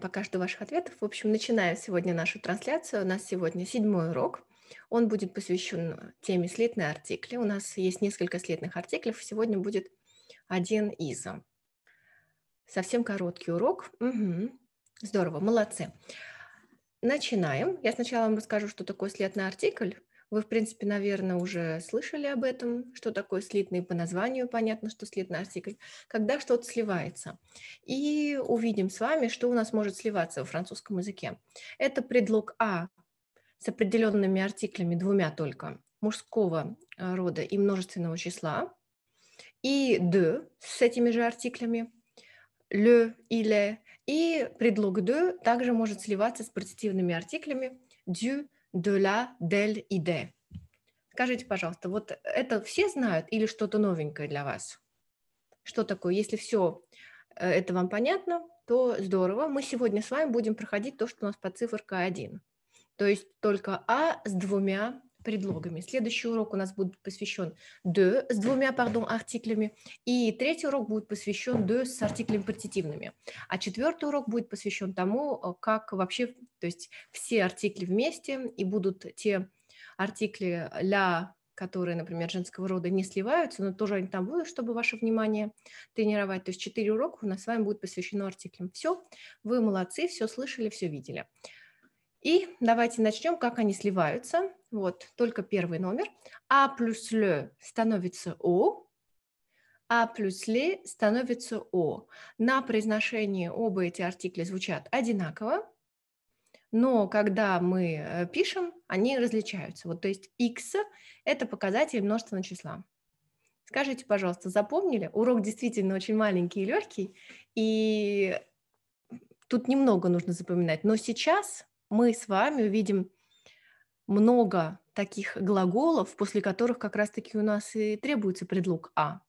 Пока жду ваших ответов. В общем, начинаем сегодня нашу трансляцию. У нас сегодня седьмой урок. Он будет посвящен теме слитные артикли. У нас есть несколько слитных артиклей. Сегодня будет один из. Совсем короткий урок. Мгм. Здорово, молодцы. Начинаем. Я сначала вам расскажу, что такое слитный артикль. Вы, в принципе, наверное, уже слышали об этом, что такое слитный по названию, понятно, что слитный артикль, когда что-то сливается. И увидим с вами, что у нас может сливаться во французском языке. Это предлог «а» с определенными артиклями, двумя только, мужского э, рода и множественного числа, и д с этими же артиклями, «le», или и предлог д также может сливаться с партитивными артиклями «du», de la, del и de. Скажите, пожалуйста, вот это все знают или что-то новенькое для вас? Что такое? Если все э, это вам понятно, то здорово. Мы сегодня с вами будем проходить то, что у нас под цифркой 1. То есть только А с двумя предлогами. Следующий урок у нас будет посвящен «de» с двумя, пардон, артиклями, и третий урок будет посвящен «de» с артиклями партитивными, а четвертый урок будет посвящен тому, э, как вообще, то есть все артикли вместе, и будут те артикли «la», э, которые, например, женского рода не сливаются, но тоже они там будут, чтобы ваше внимание тренировать. То есть четыре урока у нас с вами будет посвящено артиклям. Все, вы молодцы, все слышали, все видели. И давайте начнем, как они сливаются. Вот, только первый номер. А плюс ле становится о, а плюс ле становится о. На произношении оба эти артикля звучат одинаково, но когда мы э, пишем, они различаются. Вот, то есть x – это показатель множественного числа. Скажите, пожалуйста, запомнили? Урок действительно очень маленький и легкий, и тут немного нужно запоминать. Но сейчас мы с вами увидим много таких глаголов, после которых как раз-таки у нас и требуется предлог «а».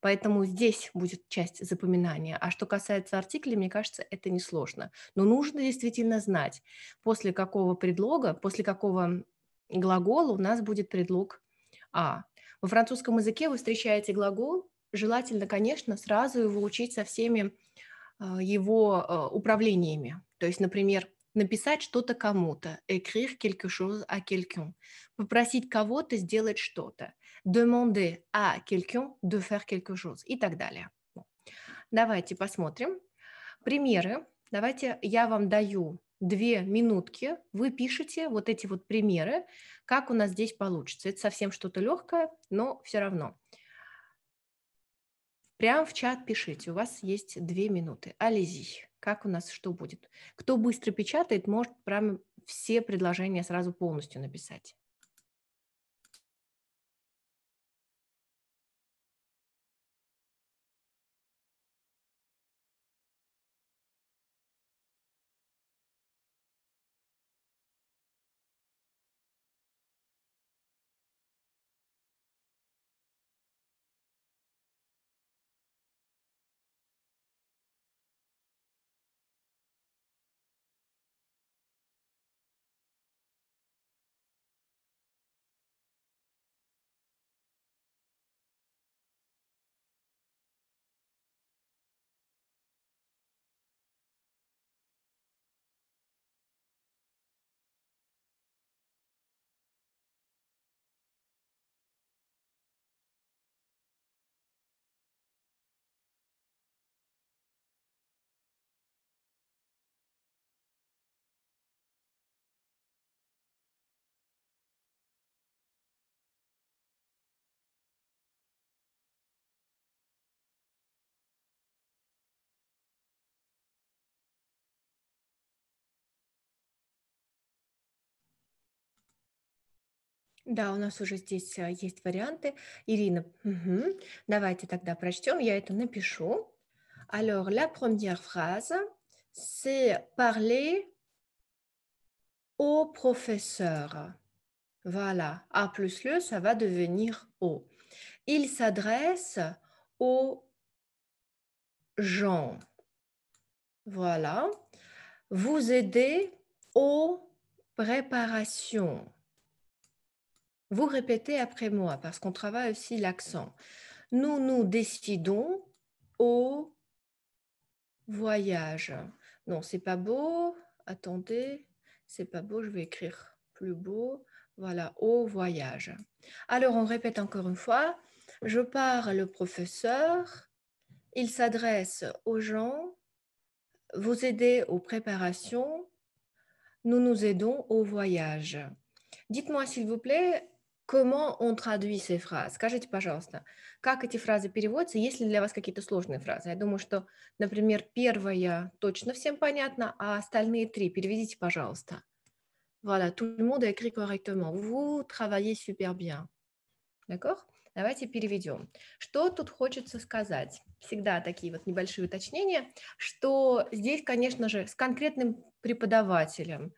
Поэтому здесь будет часть запоминания. А что касается артиклей, мне кажется, это несложно. Но нужно действительно знать, после какого предлога, после какого глагола у нас будет предлог «а». Во французском языке вы встречаете глагол, желательно, конечно, сразу его учить со всеми э, его э, управлениями. То есть, например, написать что-то кому-то, écrire quelque chose à quelqu'un, попросить кого-то сделать что-то, demander à quelqu'un de faire quelque chose и так далее. Давайте посмотрим примеры. Давайте я вам даю две минутки, вы пишете вот эти вот примеры, как у нас здесь получится. Это совсем что-то легкое, но все равно. Прям в чат пишите, у вас есть две минуты. Ализи как у нас что будет. Кто быстро печатает, может прям все предложения сразу полностью написать. Да, у нас уже здесь э, есть варианты. Ирина, угу. давайте тогда прочтем, я это напишу. Alors, la première phrase, c'est parler au professeur. Voilà, A plus le, ça va devenir O. Il s'adresse aux gens. Voilà. Vous aidez aux préparations. Vous répétez après moi parce qu'on travaille aussi l'accent. Nous nous décidons au voyage. Non, c'est pas beau. Attendez, c'est pas beau. Je vais écrire plus beau. Voilà, au voyage. Alors, on répète encore une fois. Je pars le professeur. Il s'adresse aux gens. Vous aidez aux préparations. Nous nous aidons au voyage. Dites-moi, s'il vous plaît, Comment on traduit ces phrases? Скажите, пожалуйста, как эти фразы переводятся, есть ли для вас какие-то сложные фразы? Я думаю, что, например, первая точно всем понятна, а остальные три переведите, пожалуйста. Voilà, tout le monde écrit correctement. Vous travaillez super bien. D'accord? Давайте переведем. Что тут хочется сказать? Всегда такие вот небольшие уточнения, что здесь, конечно же, с конкретным преподавателем,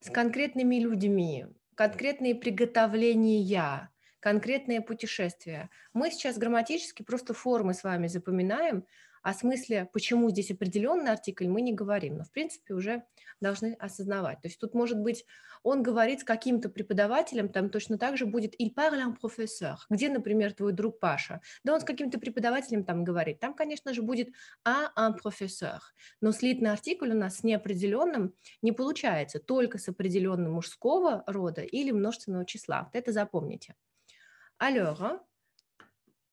с конкретными людьми, конкретные приготовления, конкретные путешествия. Мы сейчас грамматически просто формы с вами запоминаем, о смысле, почему здесь определенный артикль, мы не говорим, но в принципе уже должны осознавать. То есть тут, может быть, он говорит с каким-то преподавателем, там точно так же будет «il parle un professeur», где, например, твой друг Паша. Да он с каким-то преподавателем там говорит. Там, конечно же, будет «à un professeur». Но слитный артикль у нас с неопределенным не получается, только с определенным мужского рода или множественного числа. Вот это запомните. Alors,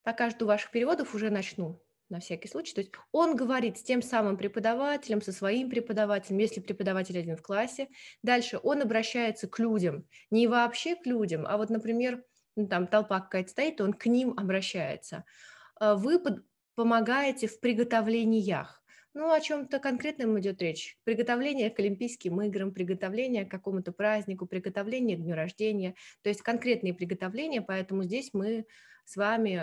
пока жду ваших переводов, уже начну на всякий случай. То есть он говорит с тем самым преподавателем, со своим преподавателем, если преподаватель один в классе. Дальше он обращается к людям, не вообще к людям, а вот, например, ну, там толпа какая-то стоит, он к ним обращается. А вы под, помогаете в приготовлениях. Ну, о чем-то конкретном идет речь. Приготовление к Олимпийским играм, приготовление к какому-то празднику, приготовление к дню рождения. То есть конкретные приготовления, поэтому здесь мы с вами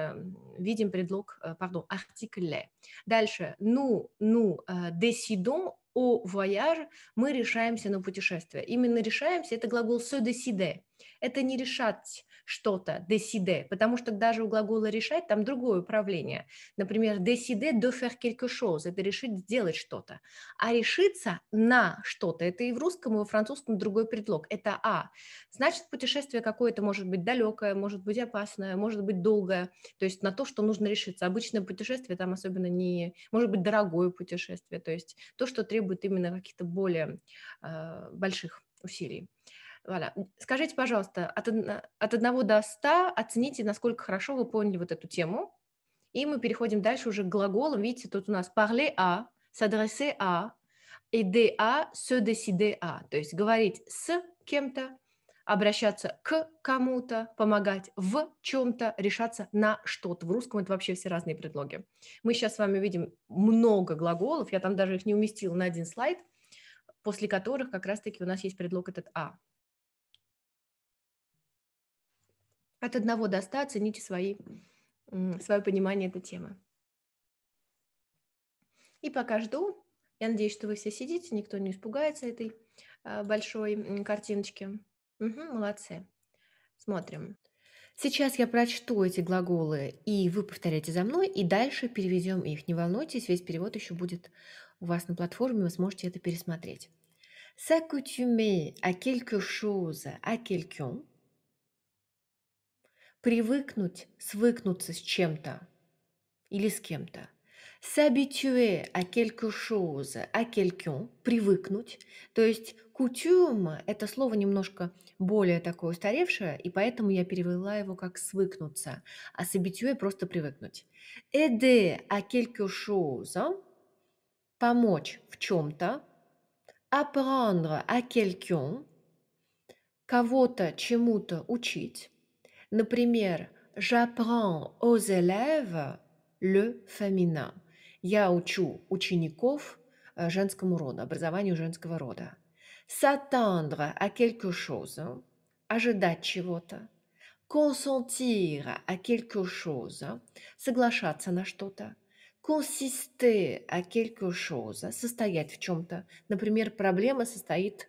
видим предлог, pardon, э, артикле. Дальше, ну, ну, décidons э, о voyage, мы решаемся на путешествие. Именно решаемся, это глагол se décider. Это не решать что-то, décider, потому что даже у глагола решать там другое управление. Например, décider de faire quelque chose – это решить сделать что-то. А решиться на что-то – это и в русском, и во французском другой предлог. Это «а». Значит, путешествие какое-то может быть далекое, может быть опасное, может быть долгое, то есть на то, что нужно решиться. Обычное путешествие там особенно не… Может быть, дорогое путешествие, то есть то, что требует именно каких-то более э, больших усилий. Voilà. Скажите, пожалуйста, от, от 1 до 100 оцените, насколько хорошо вы поняли вот эту тему. И мы переходим дальше уже к глаголам. Видите, тут у нас parler à, s'adresser à, aider à, se décider à. То есть говорить с кем-то, обращаться к кому-то, помогать в чем-то, решаться на что-то. В русском это вообще все разные предлоги. Мы сейчас с вами видим много глаголов, я там даже их не уместила на один слайд, после которых как раз-таки у нас есть предлог этот «а». от одного до ста оцените свои, свое понимание этой темы. И пока жду, я надеюсь, что вы все сидите, никто не испугается этой а, большой картиночки. Угу, молодцы. Смотрим. Сейчас я прочту эти глаголы, и вы повторяете за мной, и дальше переведем их. Не волнуйтесь, весь перевод еще будет у вас на платформе, вы сможете это пересмотреть. S'accoutumer à а quelque chose, à а quelqu'un – привыкнуть, свыкнуться с чем-то или с кем-то. S'habituer à quelque chose, à quelqu'un, привыкнуть. То есть coutume – это слово немножко более такое устаревшее, и поэтому я перевела его как «свыкнуться», а s'habituer – просто привыкнуть. Aider à quelque chose – помочь в чем-то. Apprendre à quelqu'un – кого-то чему-то учить. Например, j'apprends aux élèves le féminin. Я учу учеников э, женскому роду, образованию женского рода. S'attendre à quelque chose, ожидать чего-то. Consentir à quelque chose, соглашаться на что-то. Consister à quelque chose, состоять в чем-то. Например, проблема состоит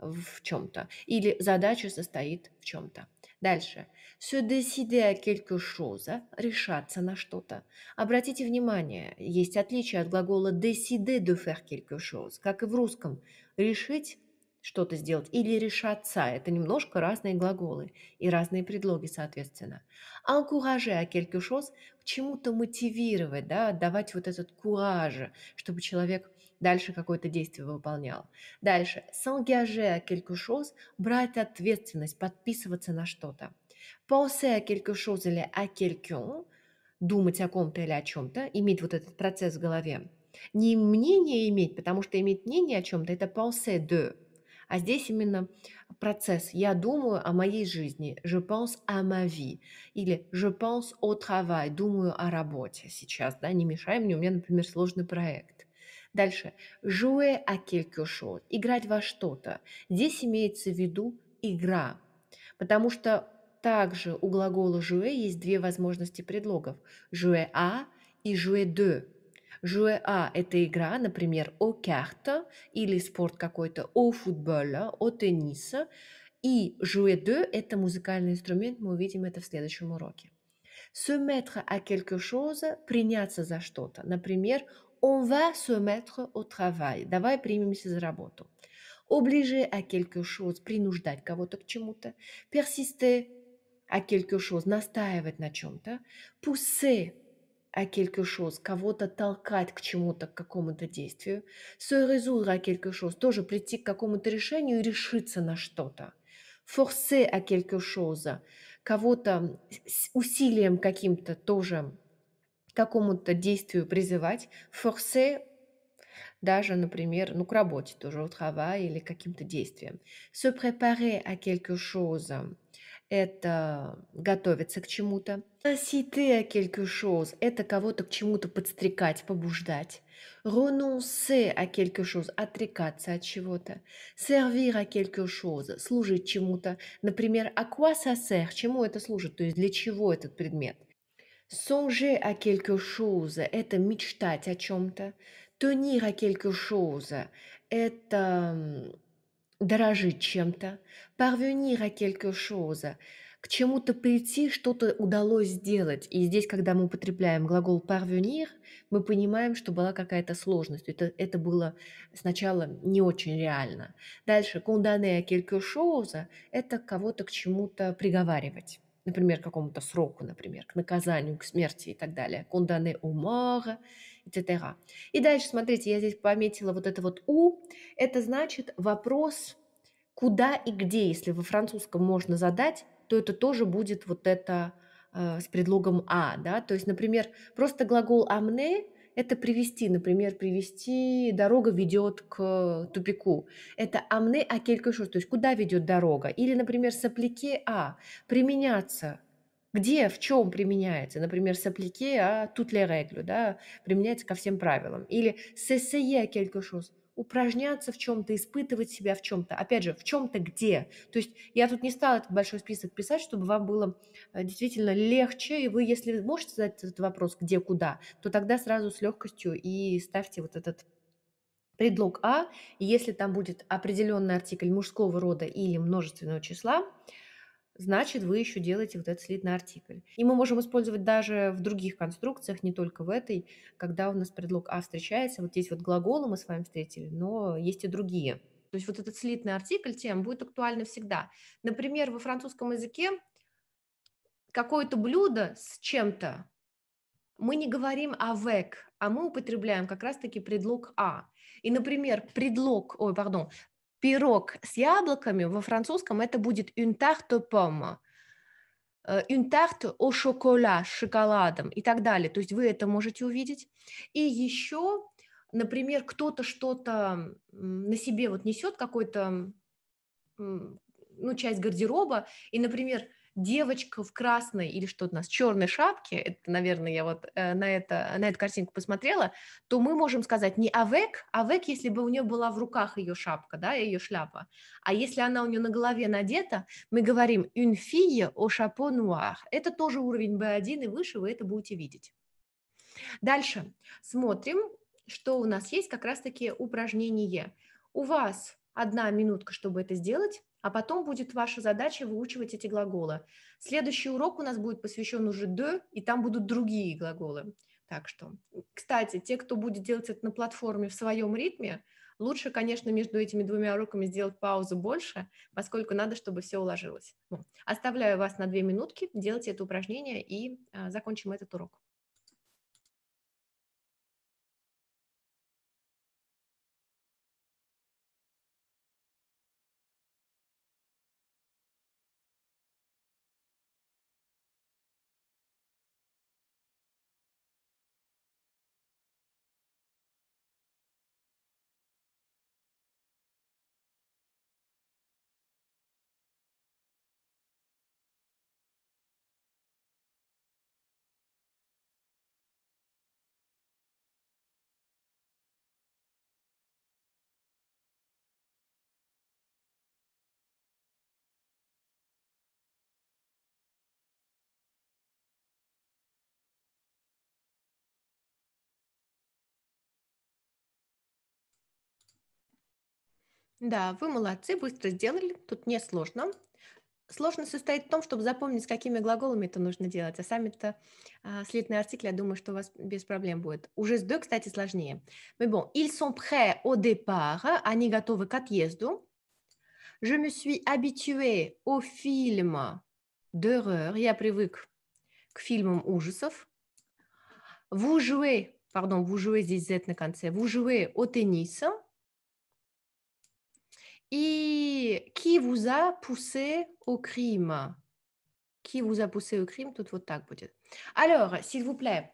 в чем-то или задача состоит в чем-то. Дальше. Se décider à quelque chose, решаться на что-то. Обратите внимание, есть отличие от глагола décider de faire quelque chose, как и в русском. Решить что-то сделать или решаться. Это немножко разные глаголы и разные предлоги, соответственно. Encourager à quelque chose, к чему-то мотивировать, да, давать вот этот кураж, чтобы человек дальше какое-то действие выполнял. Дальше. S'engager à quelque chose – брать ответственность, подписываться на что-то. Penser à quelque chose или à «А quelqu'un – думать о ком-то или о чем-то, иметь вот этот процесс в голове. Не мнение иметь, потому что иметь мнение о чем-то – это penser de. А здесь именно процесс. Я думаю о моей жизни. Je pense à ma vie. Или je pense au travail. Думаю о работе сейчас. Да? Не мешай мне, у меня, например, сложный проект. Дальше. Jouer а quelque chose. Играть во что-то. Здесь имеется в виду игра. Потому что также у глагола jouer есть две возможности предлогов. Jouer а и jouer de. Jouer а – это игра, например, о кяхта или спорт какой-то, о football, о тенниса. И jouer de – это музыкальный инструмент, мы увидим это в следующем уроке. Se mettre à quelque chose – приняться за что-то. Например, on va se mettre au travail. Давай примемся за работу. Obliger à а quelque chose, принуждать кого-то к чему-то. Persister à а quelque chose, настаивать на чем-то. Pousser à а quelque chose, кого-то толкать к чему-то, к какому-то действию. Se résoudre à quelque chose, тоже прийти к какому-то решению и решиться на что-то. Forcer à quelque chose, кого-то усилием каким-то тоже к какому-то действию призывать, форсе даже, например, ну, к работе тоже, au travail или каким-то действиям Se préparer à quelque chose – это готовиться к чему-то. Inciter à quelque chose – это кого-то к чему-то подстрекать, побуждать. Renoncer à quelque chose – отрекаться от чего-то. Servir à quelque chose – служить чему-то. Например, à quoi ça sert – чему это служит, то есть для чего этот предмет – Songer à quelque chose – это мечтать о чем-то. Tenir à quelque chose – это дорожить чем-то. Parvenir à quelque chose – к чему-то прийти, что-то удалось сделать. И здесь, когда мы употребляем глагол parvenir, мы понимаем, что была какая-то сложность. Это, это было сначала не очень реально. Дальше, condamner à quelque chose – это кого-то к чему-то приговаривать например, к какому-то сроку, например, к наказанию, к смерти и так далее. Condamné au и т.д. И дальше, смотрите, я здесь пометила вот это вот «у». Это значит вопрос «куда и где?». Если во французском можно задать, то это тоже будет вот это э, с предлогом «а». Да? То есть, например, просто глагол «amener» это привести, например, привести «дорога ведет к тупику». Это «амне а quelque то есть куда ведет дорога. Или, например, «саплике а» – применяться. Где, в чем применяется? Например, «саплике а тут ле реглю», да, применяется ко всем правилам. Или «сесее quelque упражняться в чем-то, испытывать себя в чем-то. Опять же, в чем-то где. То есть я тут не стала этот большой список писать, чтобы вам было э, действительно легче, и вы, если можете задать этот вопрос, где, куда, то тогда сразу с легкостью и ставьте вот этот предлог «а», и если там будет определенный артикль мужского рода или множественного числа – значит, вы еще делаете вот этот слитный артикль. И мы можем использовать даже в других конструкциях, не только в этой, когда у нас предлог «а» встречается. Вот здесь вот глаголы мы с вами встретили, но есть и другие. То есть вот этот слитный артикль тем будет актуальна всегда. Например, во французском языке какое-то блюдо с чем-то, мы не говорим «avec», а мы употребляем как раз-таки предлог «а». И, например, предлог, ой, пардон, пирог с яблоками, во французском это будет une tarte pomme, э, une tarte au chocolat, с шоколадом и так далее. То есть вы это можете увидеть. И еще, например, кто-то что-то на себе вот несет, какой-то ну, часть гардероба, и, например, девочка в красной или что то у нас, черной шапке, это, наверное, я вот э, на, это, на эту картинку посмотрела, то мы можем сказать не авек, а авек, если бы у нее была в руках ее шапка, да, ее шляпа, а если она у нее на голове надета, мы говорим une fille au chapeau noir. Это тоже уровень B1 и выше, вы это будете видеть. Дальше смотрим, что у нас есть как раз-таки упражнение. У вас одна минутка, чтобы это сделать. А потом будет ваша задача выучивать эти глаголы. Следующий урок у нас будет посвящен уже «de», и там будут другие глаголы. Так что, кстати, те, кто будет делать это на платформе в своем ритме, лучше, конечно, между этими двумя уроками сделать паузу больше, поскольку надо, чтобы все уложилось. Оставляю вас на две минутки, делайте это упражнение и а, закончим этот урок. Да, вы молодцы, быстро сделали, тут не сложно. Сложно состоит в том, чтобы запомнить, с какими глаголами это нужно делать, а сами-то а, слитные артикли, я думаю, что у вас без проблем будет. Уже с deux, кстати, сложнее. Mais bon, ils sont prêts au départ, они готовы к отъезду. Je me suis habitué au film d'horreur, я привык к фильмам ужасов. Vous jouez, pardon, vous jouez здесь Z на конце, vous jouez au tennis, и qui vous a poussé au crime Qui vous a poussé au crime Тут вот так будет. Alors, s'il vous plaît,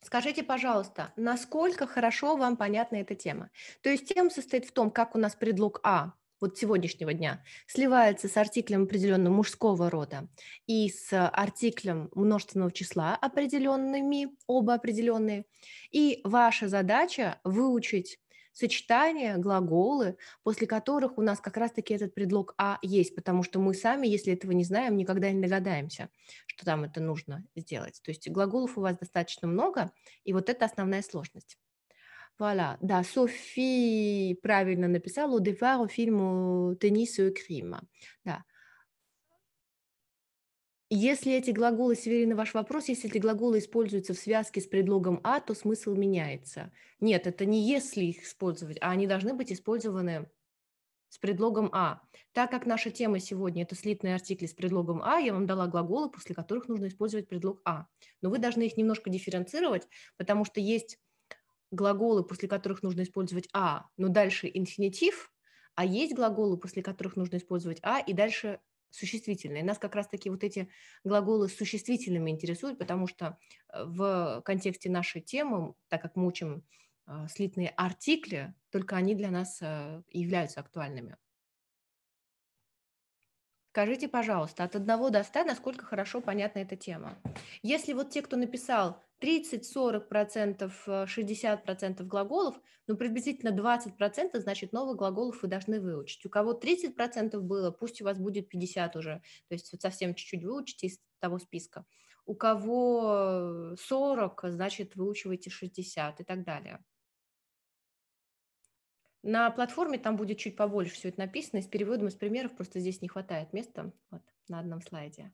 Скажите, пожалуйста, насколько хорошо вам понятна эта тема? То есть тема состоит в том, как у нас предлог «а» вот сегодняшнего дня сливается с артиклем определенного мужского рода и с артиклем множественного числа определенными, оба определенные. И ваша задача выучить сочетания, глаголы, после которых у нас как раз-таки этот предлог «а» есть, потому что мы сами, если этого не знаем, никогда не догадаемся, что там это нужно сделать. То есть глаголов у вас достаточно много, и вот это основная сложность. Voilà. Да, Софи правильно написала «Au départ au film euh, «Tennis et euh, crime». Да. Если эти глаголы, Северина, ваш вопрос, если эти глаголы используются в связке с предлогом «а», то смысл меняется. Нет, это не «если» их использовать, а они должны быть использованы с предлогом «а». Так как наша тема сегодня – это слитные артикли с предлогом «а», я вам дала глаголы, после которых нужно использовать предлог «а». Но вы должны их немножко дифференцировать, потому что есть глаголы, после которых нужно использовать «а», но дальше инфинитив, а есть глаголы, после которых нужно использовать «а», и дальше существительные. Нас как раз-таки вот эти глаголы с существительными интересуют, потому что э, в контексте нашей темы, так как мы учим э, слитные артикли, только они для нас э, являются актуальными. Скажите, пожалуйста, от 1 до 100, насколько хорошо понятна эта тема? Если вот те, кто написал 30-40%, 60% э, глаголов, но ну, приблизительно 20% значит новых глаголов вы должны выучить. У кого 30% было, пусть у вас будет 50 уже, то есть вот совсем чуть-чуть выучите из того списка. У кого 40, э, значит выучивайте 60 и так далее. На платформе там будет чуть побольше все это написано, и с переводом и с примеров просто здесь не хватает места вот, на одном слайде.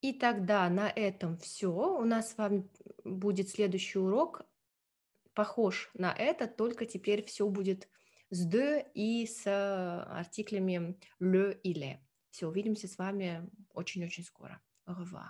И тогда на этом все. У нас с вами будет следующий урок, похож на это, только теперь все будет с «de» и с э, артиклями «le» и «le». Все, увидимся с вами очень-очень скоро. Au revoir.